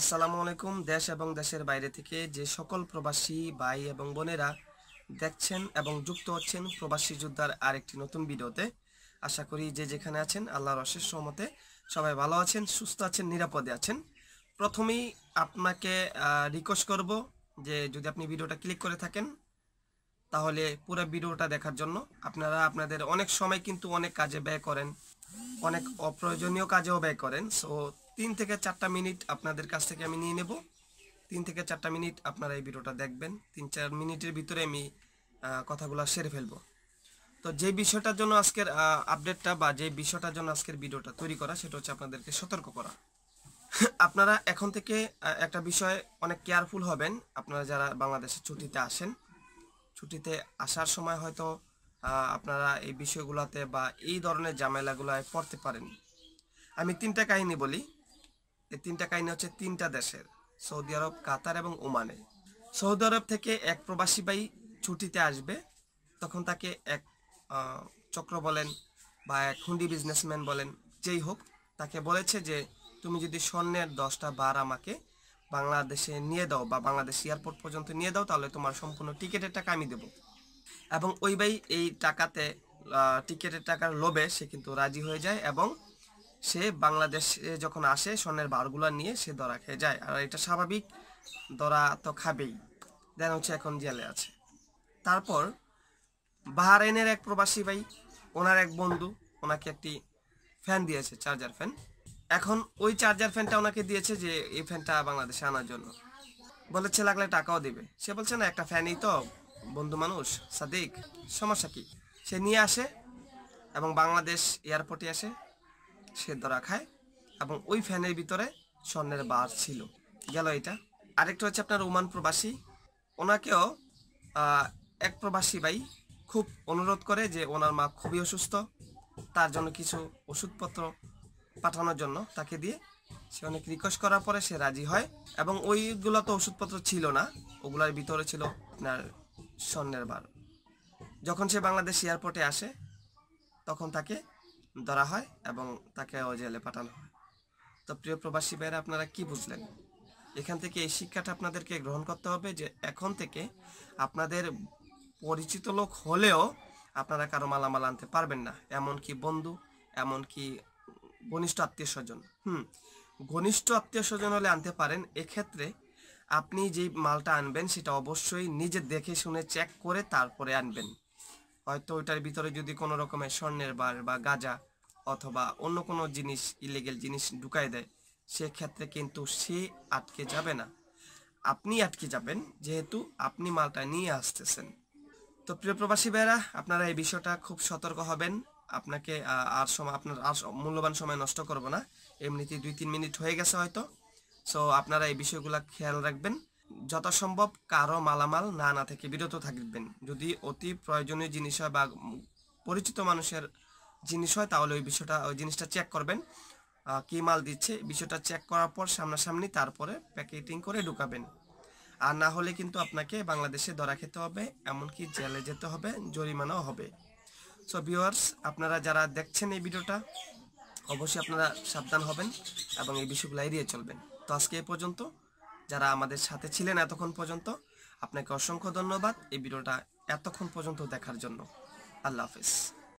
আসসালামু আলাইকুম দেশ এবং দেশের বাইরে থেকে যে সকল প্রবাসী ভাই এবং বোনেরা দেখছেন এবং যুক্ত হচ্ছেন প্রবাসী যোদ্ধার আরেকটি নতুন ভিডিওতে আশা করি যে যেখানে আছেন আল্লাহর অশেষ সহমতে সবাই ভালো আছেন সুস্থ আছেন নিরাপদে আছেন প্রথমেই আপনাকে রিকোয়েস্ট করব যে যদি আপনি ভিডিওটা ক্লিক করে থাকেন তাহলে পুরো ভিডিওটা দেখার জন্য আপনারা আপনাদের অনেক সময় কিন্তু অনেক কাজে ব্যয় করেন অনেক অপ্রয়োজনীয় কাজেও ব্যয় করেন সো তিন থেকে চারটা মিনিট আপনাদের কাছ থেকে আমি নিয়ে নেব তিন থেকে চারটা মিনিট আপনারা এই ভিডিওটা দেখবেন তিন চার মিনিটের ভিতরে আমি কথাগুলো সেরে ফেলব তো যে বিষয়টার জন্য আজকের আপডেটটা বা যে বিষয়টার জন্য আজকের ভিডিওটা তৈরি করা সেটা হচ্ছে আপনাদেরকে সতর্ক করা আপনারা এখন থেকে একটা বিষয় অনেক কেয়ারফুল হবেন আপনারা যারা বাংলাদেশে ছুটিতে আসেন ছুটিতে আসার সময় হয়তো আপনারা এই বিষয়গুলোতে বা এই ধরনের জামেলাগুলোয় পড়তে পারেন আমি তিনটা কাহিনী বলি এই তিনটা কাহিনী হচ্ছে তিনটা দেশের সৌদি আরব কাতার এবং ওমানে সৌদি আরব থেকে এক প্রবাসী বাই ছুটিতে আসবে তখন তাকে এক চক্র বলেন বা এক হুন্ডি বিজনেসম্যান বলেন যেই হোক তাকে বলেছে যে তুমি যদি স্বর্ণের দশটা বার আমাকে বাংলাদেশে নিয়ে দাও বা বাংলাদেশ এয়ারপোর্ট পর্যন্ত নিয়ে দাও তাহলে তোমার সম্পূর্ণ টিকিটের টাকা আমি দেবো এবং ওই বাই এই টাকাতে টিকিটের টাকার লোভে সে কিন্তু রাজি হয়ে যায় এবং সে বাংলাদেশে যখন আসে স্বর্ণের বারগুলা নিয়ে সে দরা খেয়ে যায় আর এটা স্বাভাবিক দরা তো খাবেই দেন হচ্ছে এখন জেলে আছে তারপর বাহারাইনের এক প্রবাসী ভাই ওনার এক বন্ধু ওনাকে একটি ফ্যান দিয়েছে চার্জার ফ্যান এখন ওই চার্জার ফ্যানটা ওনাকে দিয়েছে যে এই ফ্যানটা বাংলাদেশে আনার জন্য বলেছে লাগলে টাকাও দেবে সে বলছে না একটা ফ্যানই তো বন্ধু মানুষ সাদিক সমস্যা কি সে নিয়ে আসে এবং বাংলাদেশ এয়ারপোর্টে আসে সেদ্ধ রাখায় এবং ওই ফ্যানের ভিতরে স্বর্ণের বার ছিল গেল এটা আরেকটা হচ্ছে আপনার ওমান প্রবাসী ওনাকেও এক প্রবাসী ভাই খুব অনুরোধ করে যে ওনার মা খুবই অসুস্থ তার জন্য কিছু ওষুধপত্র পাঠানোর জন্য তাকে দিয়ে সে অনেক রিকোয়েস্ট করার পরে সে রাজি হয় এবং ওইগুলো তো ওষুধপত্র ছিল না ওগুলার ভিতরে ছিল আপনার স্বর্ণের বার যখন সে বাংলাদেশ এয়ারপোর্টে আসে তখন তাকে ধরা হয় এবং তাকে জেলে পাঠানো হয় তো প্রিয় প্রবাসী ভাইরা আপনারা কি বুঝলেন এখান থেকে এই শিক্ষাটা আপনাদেরকে গ্রহণ করতে হবে যে এখন থেকে আপনাদের পরিচিত লোক হলেও আপনারা কারো মালামাল আনতে পারবেন না এমনকি বন্ধু এমনকি ঘনিষ্ঠ আত্মীয় স্বজন হুম ঘনিষ্ঠ আত্মীয় স্বজন হলে আনতে পারেন এক্ষেত্রে আপনি যেই মালটা আনবেন সেটা অবশ্যই নিজে দেখে শুনে চেক করে তারপরে আনবেন হয়তো ওইটার ভিতরে যদি কোনো রকমের স্বর্ণের বার বা গাঁজা অথবা অন্য কোনো জিনিস ইলিগেল জিনিস ঢুকাই দেয় সেক্ষেত্রে কিন্তু সে আটকে যাবে না আপনি আটকে যাবেন যেহেতু আপনি মালটা নিয়ে আসতেছেন তো প্রিয় প্রবাসী ভাইরা আপনারা এই বিষয়টা খুব সতর্ক হবেন আপনাকে আর সময় আপনার আর মূল্যবান সময় নষ্ট করব না এমনিতে দুই তিন মিনিট হয়ে গেছে হয়তো সো আপনারা এই বিষয়গুলো খেয়াল রাখবেন যথাসম্ভব কারো মালামাল না না থেকে বিরত থাকবেন যদি অতি প্রয়োজনীয় জিনিস হয় বা পরিচিত মানুষের জিনিস হয় তাহলে ওই বিষয়টা ওই জিনিসটা চেক করবেন কি মাল দিচ্ছে বিষয়টা চেক করার পর সামনাসামনি তারপরে প্যাকেটিং করে ঢুকাবেন আর না হলে কিন্তু আপনাকে বাংলাদেশে ধরা খেতে হবে এমনকি জেলে যেতে হবে জরিমানাও হবে সো ভিওয়ার্স আপনারা যারা দেখছেন এই ভিডিওটা অবশ্যই আপনারা সাবধান হবেন এবং এই বিষয়গুলো এড়িয়ে চলবেন তো আজকে এ পর্যন্ত যারা আমাদের সাথে ছিলেন এতক্ষণ পর্যন্ত আপনাকে অসংখ্য ধন্যবাদ এই ভিডিওটা এতক্ষণ পর্যন্ত দেখার জন্য আল্লাহ হাফিজ